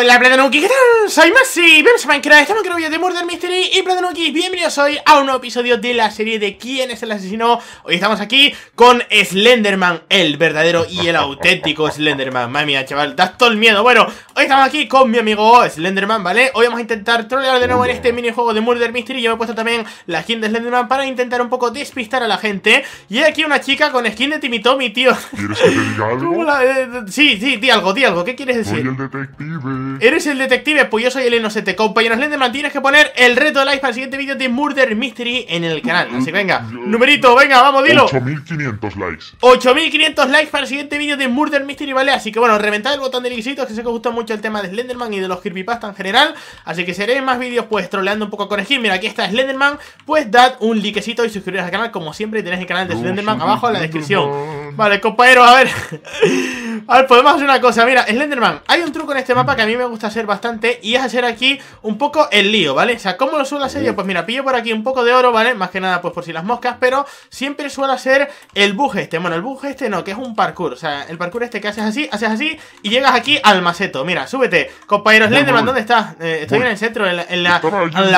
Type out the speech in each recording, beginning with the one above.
Hola Platanuki, ¿qué tal? Soy Masi, bienvenidos a Minecraft, estamos en un video de Murder Mystery y Platanuki, bienvenidos hoy a un nuevo episodio de la serie de ¿Quién es el asesino? Hoy estamos aquí con Slenderman, el verdadero y el auténtico Slenderman Madre chaval, das todo el miedo Bueno, hoy estamos aquí con mi amigo Slenderman, ¿vale? Hoy vamos a intentar trolear de nuevo en este minijuego de Murder Mystery Yo me he puesto también la skin de Slenderman para intentar un poco despistar a la gente Y hay aquí una chica con skin de Tommy, tío ¿Quieres que te diga algo? sí, sí, di algo, di algo, ¿qué quieres decir? Soy el detective Mm. Eres el detective, pues yo soy el inocente. Compañeros Slenderman tienes que poner el reto de likes para el siguiente vídeo de Murder Mystery en el canal. Así que venga, numerito, venga, vamos, dilo. 8500 likes. 8500 likes para el siguiente vídeo de Murder Mystery, ¿vale? Así que bueno, reventad el botón de likecitos, que sé que os gusta mucho el tema de Slenderman y de los creepypasta en general. Así que seré más vídeos, pues troleando un poco con Skin. Mira, aquí está Slenderman. Pues dad un likecito y suscribiros al canal. Como siempre, Y tenéis el canal de Slenderman abajo en la descripción. Vale, compañero a ver. a ver, podemos hacer una cosa. Mira, Slenderman, hay un truco en este mapa que a mí me gusta hacer bastante y es hacer aquí un poco el lío, ¿vale? O sea, ¿cómo lo suelo hacer yo? Pues mira, pillo por aquí un poco de oro, ¿vale? Más que nada, pues por si las moscas, pero siempre suelo hacer el buje este. Bueno, el buje este no, que es un parkour. O sea, el parkour este que haces así, haces así y llegas aquí al maceto. Mira, súbete. Compañero Slenderman, ¿dónde estás? Eh, estoy en el centro, en la,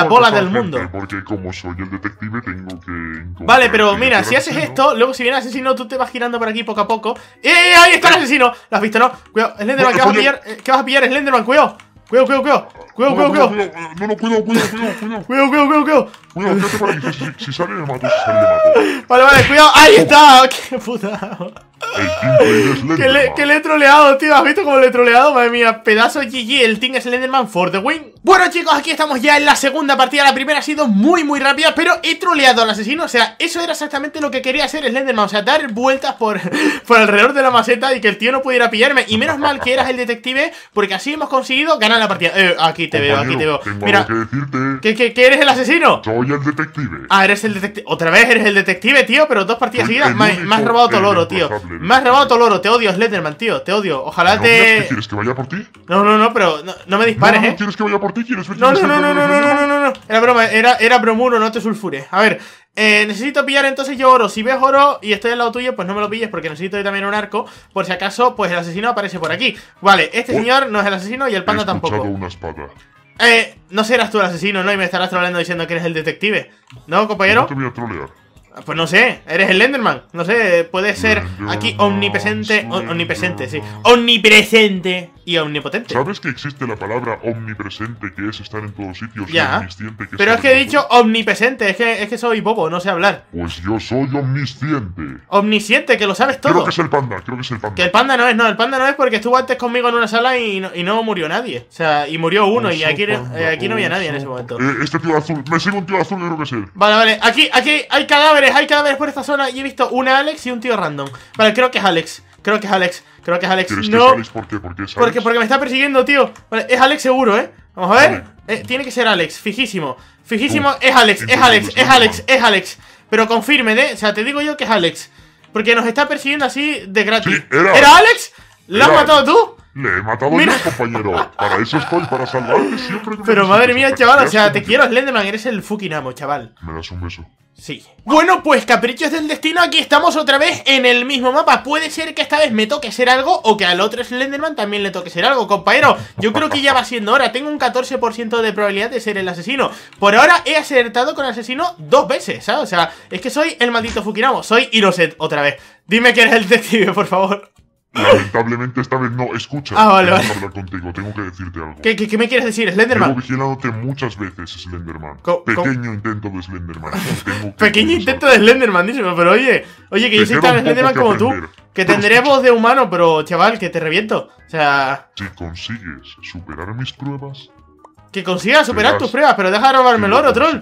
bola del mundo. Porque como soy el detective tengo que... Vale, pero mira, si haces esto, luego si viene el asesino, tú te vas girando por aquí poco a poco. ¡Eh, eh ahí está el asesino! ¿Lo has visto, no? Cuidado, Slenderman, ¿qué pues eh, vas a pillar? ¿Qué vas a pillar, Slenderman? 구요 구요 구요 구요 구요 구요 구요 구요 구요 구요 구요 구요 구요 구요 구요 구요 구리구리 구요 구있구오구이구다 아, Que ¿Qué, le, he troleado, tío? ¿Has visto cómo le he troleado? Madre mía, pedazo GG, el Team Slenderman for the win. Bueno, chicos, aquí estamos ya en la segunda partida. La primera ha sido muy, muy rápida, pero he troleado al asesino. O sea, eso era exactamente lo que quería hacer Slenderman. O sea, dar vueltas por, por alrededor de la maceta y que el tío no pudiera pillarme. Y menos mal que eras el detective, porque así hemos conseguido ganar la partida. Eh, aquí te veo, aquí te veo. Mira, que decirte. ¿Qué, eres el asesino? Soy el detective. Ah, eres el detective. Otra vez eres el detective, tío, pero dos partidas seguidas. Me has robado todo el oro, tío. Me has robado todo el oro, te odio, Slenderman, tío, te odio. Ojalá te. quieres que vaya por ti? No, no, no, pero no, me dispares, ¿eh? ¿Quieres que vaya por ti? ¿Quieres no, no, no, no, no, no, no, no, no. Era broma, era, era bromuro, no te sulfures. A ver, eh, necesito pillar entonces yo oro. Si ves oro y estoy al lado tuyo, pues no me lo pilles porque necesito también un arco. Por si acaso, pues el asesino aparece por aquí. Vale, este señor no es el asesino y el panda tampoco. una espada. Eh, no serás tú el asesino, ¿no? Y me estarás troleando diciendo que eres el detective. ¿No, compañero? te voy a trolear. Pues no sé, eres el Enderman. No sé, Puede ser aquí omnipresente, omnipresente, sí. Omnipresente y omnipotente. ¿Sabes que existe la palabra omnipresente que es estar en todos sitios ya. Pero es que he dicho omnipresente, es que, soy bobo, no sé hablar. Pues yo soy omnisciente. Omnisciente, que lo sabes todo. Creo que es el panda, creo que es el panda. Que el panda no es, no, el panda no es porque estuvo antes conmigo en una sala y no, murió nadie. O sea, y murió uno y aquí, no eh, había nadie en ese momento. Eh, este tío azul, me sigue un tío azul, creo que es él. Vale, vale, aquí, aquí hay cadáveres hay cadáveres por esta zona y he visto una Alex y un tío random. Vale, creo que es Alex. Creo que es Alex. Creo que es Alex. no. por qué? ¿Por qué es Porque, porque me está persiguiendo, tío. Vale, es Alex seguro, ¿eh? Vamos a ver. Eh, tiene que ser Alex, fijísimo. Fijísimo, es Alex, es Alex, es Alex, es Alex. Pero confirme, ¿eh? O sea, te digo yo que es Alex. Porque nos está persiguiendo así de gratis. era. Alex? ¿Lo has matado tú? Le he matado compañero. Para eso estoy, para salvarte siempre. Pero madre mía, chaval, o sea, te quiero, Slenderman. Eres el fukinamo, chaval. Me das un beso. Sí. Bueno, pues caprichos del destino, aquí estamos otra vez en el mismo mapa. Puede ser que esta vez me toque ser algo o que al otro Slenderman también le toque ser algo, compañero. Yo creo que ya va siendo hora. Tengo un 14% de probabilidad de ser el asesino. Por ahora he acertado con asesino dos veces, ¿sabes? O sea, es que soy el maldito Fukinamo. Soy Iroset otra vez. Dime que eres el detective, por favor. Lamentablemente esta vez no. Escucha. Ah, vale, tengo hablar contigo, tengo que decirte algo. ¿Qué, qué, me quieres decir, Slenderman? Llevo vigilándote muchas veces, Slenderman. Pequeño intento de Slenderman. Pequeño intento de Slenderman, pero oye, oye, que yo soy tan Slenderman como tú. Que tendré voz de humano, pero chaval, que te reviento. O sea. Si consigues superar mis pruebas. Que consigas superar tus pruebas, pero deja de robarme el oro, troll.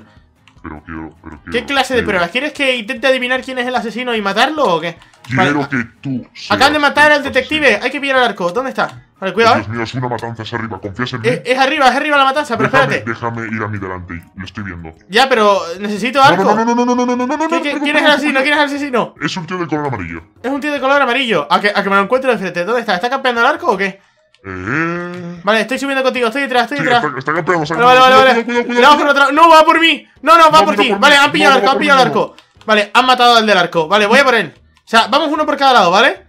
Pero quiero, pero quiero, ¿Qué clase de pruebas? ¿Quieres que intente adivinar quién es el asesino y matarlo o qué? Quiero que tú. Acaban de matar al detective. Hay que pillar al arco. ¿Dónde está? Vale, cuidado. Dios mío, es una matanza, es arriba. Confía en mí. Eh, es, arriba, es arriba la matanza, pero déjame, espérate. Déjame ir a mi delante. lo estoy viendo. Ya, pero necesito arco. No, no, no, no, no, no, no, no, no. ¿Qué, quién es el asesino? ¿Quién es el asesino? Es un tío de color amarillo. Es un tío de color amarillo. A que, a que me lo encuentre de frente. ¿Dónde está? ¿Está campeando el arco o qué? Vale, estoy subiendo contigo, estoy detrás, estoy detrás. vale, vale, vale, no, va por mí. No, no, va por ti. Vale, han pillado el arco, han pillado el arco. Vale, han matado al del arco. Vale, voy a por él. O sea, vamos uno por cada lado, ¿vale?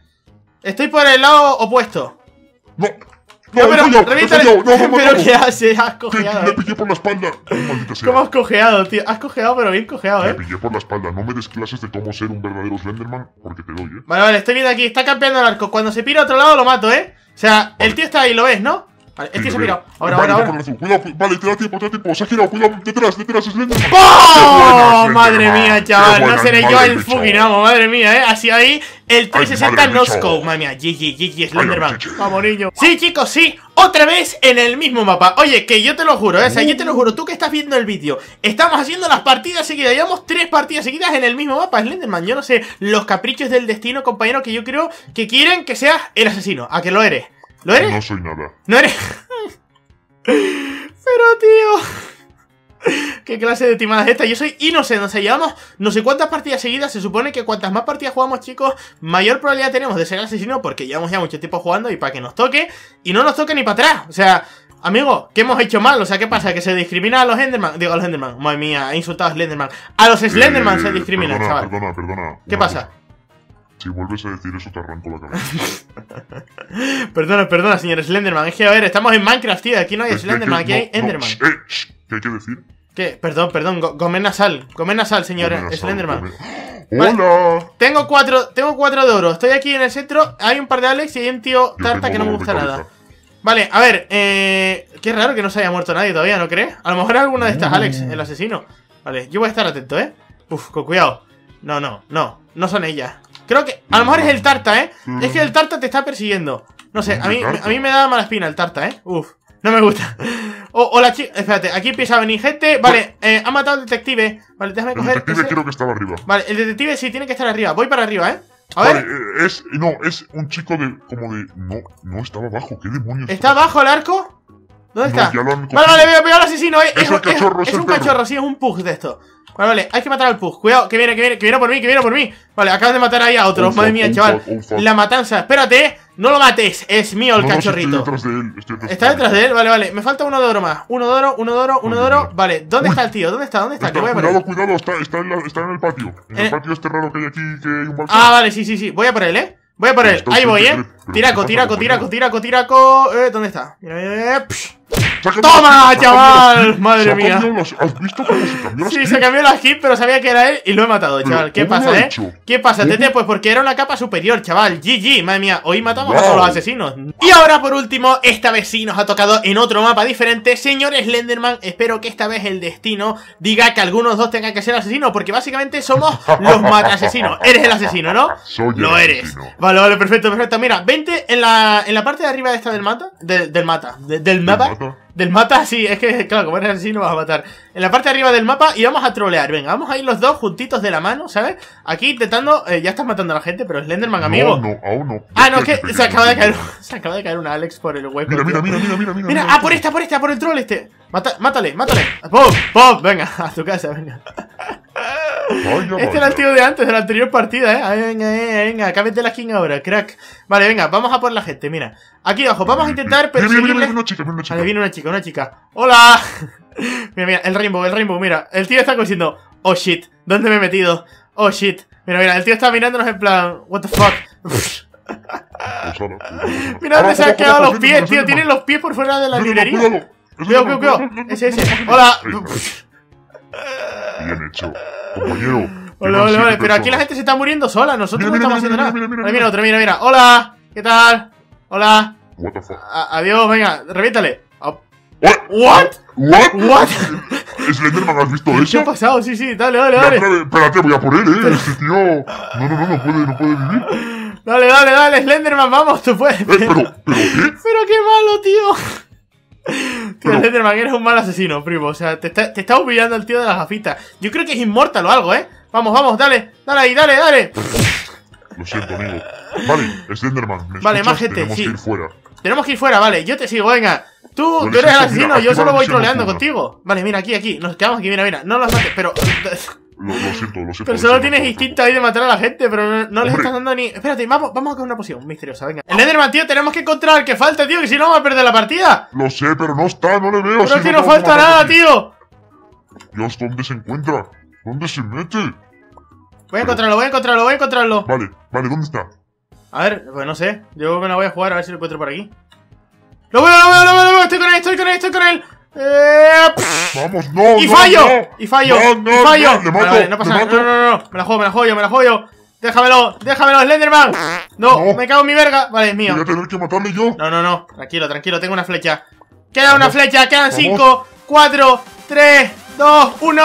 Estoy por el lado opuesto. No, pero, no No, no, pero qué haces, has eh, cojeado. Me eh. pillé por la espalda. ¿Cómo has cojeado, tío? Has cojeado, pero bien cojeado, eh. Me pillé por la espalda. No me des clases de cómo ser un verdadero Slenderman porque te doy, eh. Vale, vale, estoy viendo aquí. Está campeando el arco. Cuando se pira a otro lado, lo mato, eh. O sea, el tío está ahí, lo ves, ¿no? es que se Ahora, ahora, ahora. vale, te tiempo, te da tiempo. Se ha girado, cuidado, detrás, detrás, es lento. ¡Oh! madre mía, chaval. no seré yo el Fuginamo, madre mía, eh. Así ahí, el 360 Nosco. Madre mía, GG, GG, Slenderman. Vamos, niño. Sí, chicos, sí. Otra vez en el mismo mapa Oye, que yo te lo juro, ¿eh? o sea, yo te lo juro Tú que estás viendo el vídeo Estamos haciendo las partidas seguidas Llevamos tres partidas seguidas en el mismo mapa Slenderman, yo no sé Los caprichos del destino, compañero Que yo creo que quieren que seas el asesino A que lo eres ¿Lo ah, eres? No soy nada. ¿No eres? Pero, tío. ¿Qué clase de timada es esta? Yo soy inocente, o sea, llevamos no sé cuántas partidas seguidas. Se supone que cuantas más partidas jugamos, chicos, mayor probabilidad tenemos de ser asesino porque llevamos ya mucho tiempo jugando y para que nos toque y no nos toque ni para atrás. O sea, Amigo, ¿qué hemos hecho mal? O sea, ¿qué pasa? ¿Que se discrimina a los Enderman? Digo, a los Enderman, madre mía, ha insultado a Slenderman. A los eh, Slenderman se discrimina, chaval. Perdona, perdona. ¿Qué pasa? Si vuelves a decir eso, te arranco la cabeza. perdona, perdona, señor Slenderman. Es que, a ver, estamos en Minecraft, tío. Aquí no hay Slenderman, aquí hay Enderman. Eh, ¿Qué hay que decir? ¿Qué? Perdón, perdón. Come nasal. Gomen nasal, señor Slenderman. ¡Hola! Tengo cuatro, tengo cuatro de oro. Estoy aquí en el centro. Hay un par de Alex y hay un tío tarta que no me gusta nada. Vale, a ver. Eh... Qué raro que no se haya muerto nadie todavía, ¿no crees? A lo mejor alguna de estas, Alex, ah. el asesino. Vale, yo voy a estar atento, ¿eh? Uf, con cuidado. No, no, no. No son ellas. Creo que... A lo mejor es el Tarta, ¿eh? Es que el Tarta te está persiguiendo. No sé, a mí, a mí me da mala espina el Tarta, ¿eh? Uf, no me gusta. O, la chica... Espérate, aquí empieza a venir gente. Vale, eh, ha matado al detective. Vale, déjame coger... El detective creo que estaba arriba. Vale, el detective sí tiene que estar arriba. Voy para arriba, ¿eh? A vale, ver. Eh, es... No, es un chico de... Como de... No, no estaba abajo. ¿Qué demonios? ¿Está abajo el arco? ¿Dónde está? vale, vale, veo, veo al asesino. Es, es, un cachorro, sí, es un pug de esto. Vale, vale, hay que matar al pug. Cuidado, que viene, que viene, que viene por mí, que viene por mí. Vale, acabas de matar ahí a otro. Madre mía, chaval. La matanza. Espérate, no lo mates. Es mío el cachorrito. No, detrás de él. Estoy detrás ¿Está detrás de él? Vale, vale. Me falta uno de oro más. Uno de oro, uno de oro, uno de oro. Vale, ¿dónde está el tío? ¿Dónde está? ¿Dónde está? voy a cuidado, cuidado. Está, está, en la, en el patio. En el eh. patio este raro que hay aquí, que hay un balcón. Ah, vale, sí, sí, sí. Voy a por él, ¿eh? Voy a por pues él. Ahí voy, ¿eh? Tiraco, tiraco, tiraco, tiraco, tiraco. Eh, ¿Dónde está? Eh, ¡Toma, chaval! Madre mía. ¿Has visto cómo se cambió Sí, se cambió la skin, pero sabía que era él y lo he matado, chaval. ¿Qué pasa, eh? ¿Qué pasa, Tete? Pues porque era una capa superior, chaval. GG, madre mía. Hoy matamos a todos los asesinos. Y ahora, por último, esta vez sí nos ha tocado en otro mapa diferente. señores Lenderman espero que esta vez el destino diga que algunos dos tengan que ser asesinos, porque básicamente somos los mata asesinos. Eres el asesino, ¿no? Soy lo eres. Vale, vale, perfecto, perfecto. Mira, vente en la, en la parte de arriba de esta del mata. del mata. del mapa. Del mapa, sí, es que, claro, como eres así, no vas a matar. En la parte de arriba del mapa y vamos a trolear. Venga, vamos a ir los dos juntitos de la mano, ¿sabes? Aquí intentando. Eh, ya estás matando a la gente, pero Slenderman, amigo. No, no, aún no. Ah, no, es que se, acaba de caer. Se acaba de caer una Alex por el hueco. Mira, mira, mira, mira, mira, mira. ah, por esta, por esta, por el troll este. Mata, mátale, mátale. Pop, pop, venga, a tu casa, venga este era el tío de antes, de la anterior partida, eh. venga, eh, venga, venga, venga, cámete la skin ahora, crack. Vale, venga, vamos a por la gente, mira. Aquí abajo, vamos a intentar perseguirle... Mira, una chica, Vale, viene una chica, una chica. ¡Hola! mira, mira, el rainbow, el rainbow, mira. El tío está cosiendo oh shit, ¿dónde me he metido? Oh shit. Mira, mira, el tío está mirándonos en plan, what the fuck. Mira dónde ah, se han quedado los pies, tío. Tienen los pies por fuera de la librería. Cuidado, cuidado, cuidado. Ese, ese. Hola. Bien hecho. Compañero. Pero aquí la gente se está muriendo sola. Nosotros no estamos haciendo nada. Mira, mira, mira, mira. Hola. ¿Qué tal? Hola. adiós, venga, reviéntale. What? What? What? Slenderman, ¿has visto eso? ¿Qué ha pasado? Sí, sí, dale, dale, dale. Espérate, voy a poner eh. Este tío. No, no, no, no puede, no puede vivir. Dale, dale, dale, Slenderman, vamos, tú puedes. Eh, pero, pero qué? Pero qué malo, tío. Tío, no. eres un mal asesino, primo. O sea, te está, te está humillando al tío de las gafitas. Yo creo que es inmortal o algo, ¿eh? Vamos, vamos, dale, dale ahí, dale, dale. Lo siento, amigo. Vale, Slenderman, ¿me Vale, escuchas? más gente, Tenemos que ir fuera. Tenemos que ir fuera, vale. Yo te sigo, venga. Tú, tú eres el asesino, yo solo voy troleando contigo. Vale, mira, aquí, aquí. Nos quedamos aquí, mira, mira. No nos mates, pero... Lo, siento, lo siento. Pero solo tienes instinto ahí de matar a la gente, pero no, les estás dando ni. Espérate, vamos, vamos a coger una poción misteriosa, venga. El Enderman, tío, tenemos que encontrar al que falta, tío, que si no vamos a perder la partida. Lo sé, pero no está, no le veo. Pero si no, falta nada, tío. Dios, ¿dónde se encuentra? ¿Dónde se mete? Voy a encontrarlo, voy a encontrarlo, voy a encontrarlo. Vale, vale, ¿dónde está? A ver, pues no sé. Yo me la voy a jugar a ver si lo encuentro por aquí. ¡Lo veo, lo veo, lo veo! ¡Lo veo! ¡Estoy con él, estoy con él, estoy con él! Eh, Vamos, no. Y fallo. y fallo. No, y fallo. vale, no pasa nada. No, no, no. Me la juego, me la juego me la juego Déjamelo, déjamelo, Slenderman. No, me cago en mi verga. Vale, es mío. que matarle yo. No, no, no. Tranquilo, tranquilo, tengo una flecha. Queda una flecha, quedan 5, 4, 3, 2, 1.